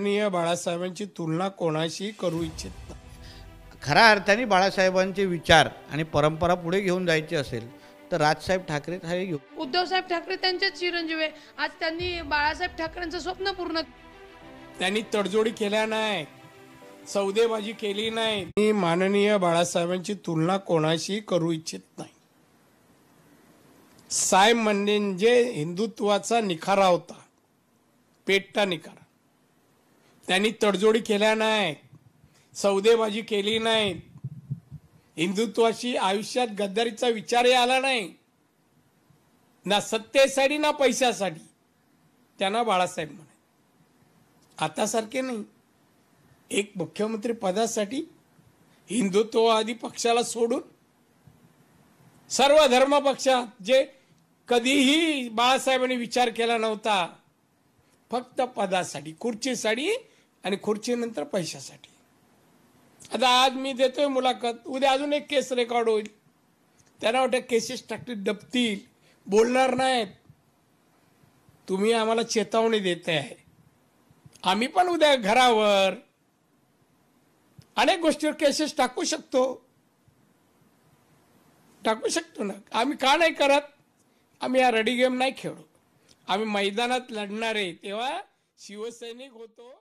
माननीय बाळासाहेबांची तुलना कोणाशी करू इच्छित खऱ्या अर्थाने बाळासाहेबांचे विचार आणि परंपरा पुढे घेऊन जायची असेल तर राजसाहेब ठाकरे हा उद्धव उद्धवसाहेब ठाकरे त्यांच्याच चिरंजीव आज त्यांनी बाळासाहेब ठाकरेंचं स्वप्न पूर्ण त्यांनी तडजोडी केल्या नाही सौदेबाजी केली नाही मी माननीय बाळासाहेबांची तुलना कोणाशी करू इच्छित नाही साहेब म्हणजे हिंदुत्वाचा निखारा होता पेटता निखारा त्यांनी तडजोडी केल्या नाही सौदेबाजी केली नाही हिंदुत्वाशी आयुष्यात गद्दारीचा विचारही आला नाही ना सत्तेसाठी ना पैशासाठी त्यांना बाळासाहेब आता आतासारखे नाही एक मुख्यमंत्री पदासाठी हिंदुत्ववादी पक्षाला सोडून सर्व धर्म पक्षात जे कधीही बाळासाहेबांनी विचार केला नव्हता फक्त पदासाठी खुर्चीसाठी आणि खुर्चीनंतर पैशासाठी आता आज मी देतोय मुलाखत उद्या अजून एक केस रेकॉर्ड होईल त्यांना वाटतं केसेस टाकतील दपतील बोलणार नाहीत तुम्ही आम्हाला चेतावणी देत आहे आम्ही पण उद्या घरावर अनेक गोष्टीवर केसेस टाकू शकतो टाकू शकतो ना आम्ही का नाही करत आम्ही हा रडी गेम नाही खेळू आम्ही मैदानात आहे तेव्हा शिवसैनिक होतो